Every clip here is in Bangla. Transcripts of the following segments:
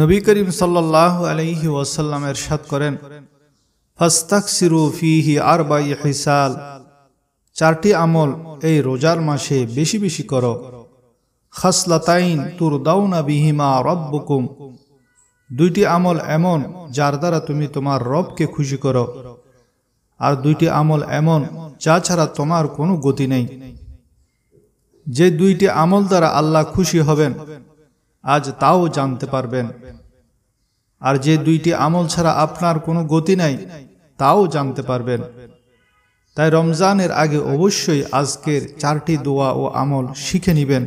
নবী করিম সাল্লাহ আলহি ওয়াসাল্লাম এরশাদ করেন ফাস্তাক ফিহি আর বাই চারটি আমল এই রোজার মাসে বেশি বেশি করো খাসলাতাইন তুর দাউনা বিহিমা রব্বকুম দুইটি আমল এমন যার দ্বারা তুমি তোমার রবকে খুশি করো আর দুইটি আমল এমন যা ছাড়া তোমার কোনো গতি নেই যে দুইটি আমল দ্বারা আল্লাহ খুশি হবেন আজ তাও জানতে পারবেন আর যে দুইটি আমল ছাড়া আপনার কোনো গতি নাই তাও জানতে পারবেন তাই রমজানের আগে অবশ্যই আজকের চারটি দোয়া ও আমল শিখে নিবেন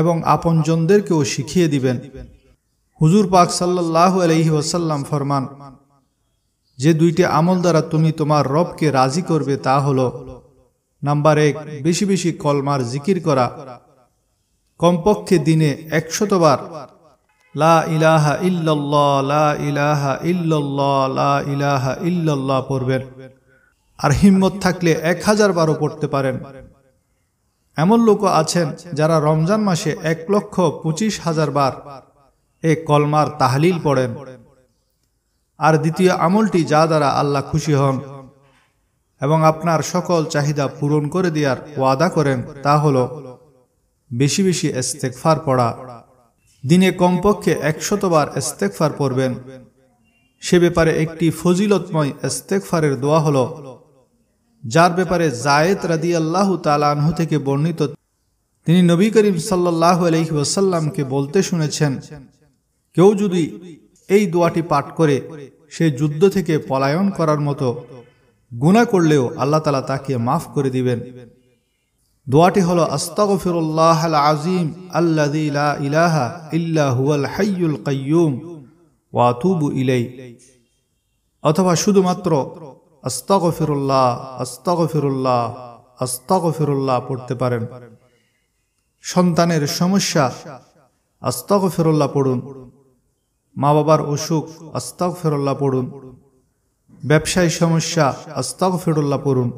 এবং আপনজনদেরকেও শিখিয়ে দিবেন হুজুর পাক সাল্লাহ আলহি ওসাল্লাম ফরমান যে দুইটি আমল দ্বারা তুমি তোমার রবকে রাজি করবে তা হলো নাম্বার এক বেশি বেশি কলমার জিকির করা কমপক্ষে দিনে একশতবার লা ইলাহা ইল্লাল্লাহ লা ইলাহা ইল্লাল্লাহ লা ইলাহা ইল্লাল্লাহ পড়বেন আর হিম্মত থাকলে এক হাজার বারও পড়তে পারেন এমন লোকও আছেন যারা রমজান মাসে এক লক্ষ পঁচিশ হাজার বার এ কলমার তাহলিল পড়েন আর দ্বিতীয় আমলটি যা দ্বারা আল্লাহ খুশি হন এবং আপনার সকল চাহিদা পূরণ করে দেওয়ার ওয়াদা করেন তা হলো বেশি বেশি এস্তেকফার পড়া দিনে কমপক্ষে একশতবার এস্তেকফার পড়বেন সে ব্যাপারে একটি ফজিলতময় এস্তেকফারের দোয়া হল যার ব্যাপারে জায়েদ রাদি আল্লাহ তালাহ থেকে বর্ণিত তিনি নবী করিম সাল্লাহ আলহি ওসাল্লামকে বলতে শুনেছেন কেউ যদি এই দোয়াটি পাঠ করে সে যুদ্ধ থেকে পলায়ন করার মতো গুণা করলেও আল্লাহ তালা তাকে মাফ করে দিবেন দোয়াটি হল ফিরুল্লাহ আল আজিম আল্লাহ লা ইলাহা ইল্লা হুয়াল হাইয়ুল কাইয়ুম ওয়াতুবু ইলাই অথবা শুধুমাত্র ফিরুল্লাহ আস্তাগফিরুল্লাহ ফিরুল্লাহ পড়তে পারেন সন্তানের সমস্যা ফিরুল্লাহ পড়ুন মা বাবার অসুখ ফিরুল্লাহ পড়ুন ব্যবসায় সমস্যা ফিরুল্লাহ পড়ুন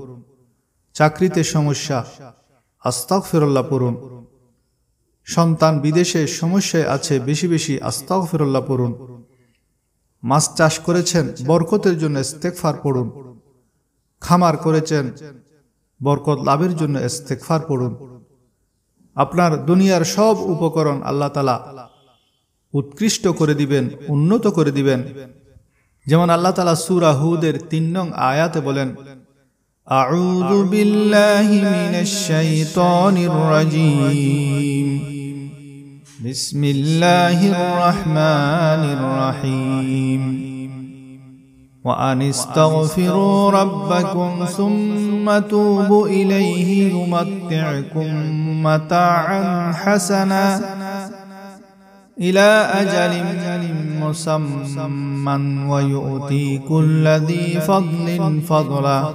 চাকরিতে সমস্যা আস্তাক ফেরল্লা পড়ুন সন্তান বিদেশে সমস্যায় আছে বেশি বেশি আস্তাক ফেরল্লা পড়ুন মাছ চাষ করেছেন বরকতের জন্য ইস্তেকফার পড়ুন খামার করেছেন বরকত লাভের জন্য ইস্তেকফার পড়ুন আপনার দুনিয়ার সব উপকরণ আল্লাহ তালা উৎকৃষ্ট করে দিবেন উন্নত করে দিবেন যেমন আল্লাহ তালা সুরাহুদের তিন নং আয়াতে বলেন أعوذ بالله من الشيطان الرجيم بسم الله الرحمن الرحيم وأن استغفروا ربكم ثم توبوا إليه يمتعكم متاعا حسنا إلى أجل مسمى ويؤتي كل ذي فضل فضلا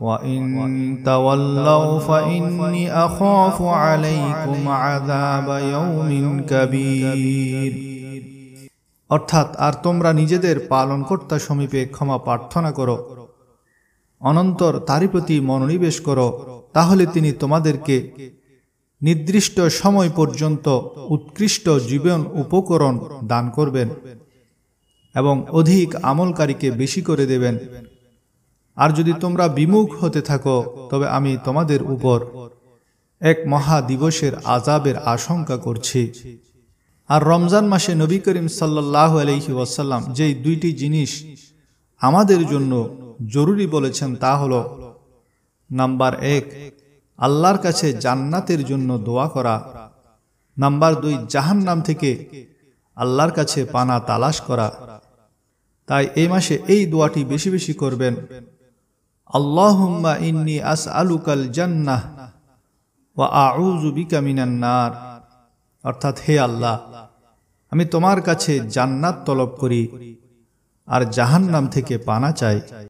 وإن تولوا فإني أخاف عليكم عذاب يوم كبير অর্থাৎ আর তোমরা নিজেদের পালনকর্তা সমীপে ক্ষমা প্রার্থনা করো অনন্তর তারই প্রতি মনোনিবেশ করো তাহলে তিনি তোমাদেরকে নির্দিষ্ট সময় পর্যন্ত উৎকৃষ্ট জীবন উপকরণ দান করবেন এবং অধিক আমলকারীকে বেশি করে দেবেন আর যদি তোমরা বিমুখ হতে থাকো তবে আমি তোমাদের উপর এক মহা দিবসের আজাবের আশঙ্কা করছি আর রমজান মাসে নবী করিম সাল্লাহ আলহি ওয়াসাল্লাম যেই দুইটি জিনিস আমাদের জন্য জরুরি বলেছেন তা হল নাম্বার এক আল্লাহর কাছে জান্নাতের জন্য দোয়া করা নাম্বার দুই জাহান নাম থেকে আল্লাহর কাছে পানা তালাশ করা তাই এই মাসে এই দোয়াটি বেশি বেশি করবেন আল্লাহুম্মা ইন্নি আস আলুকাল জান্নাহ ওয়া আউজুবিকা মিনান্নার অর্থাৎ হে আল্লাহ আমি তোমার কাছে জান্নাত তলব করি আর জাহান্নাম থেকে পানা চাই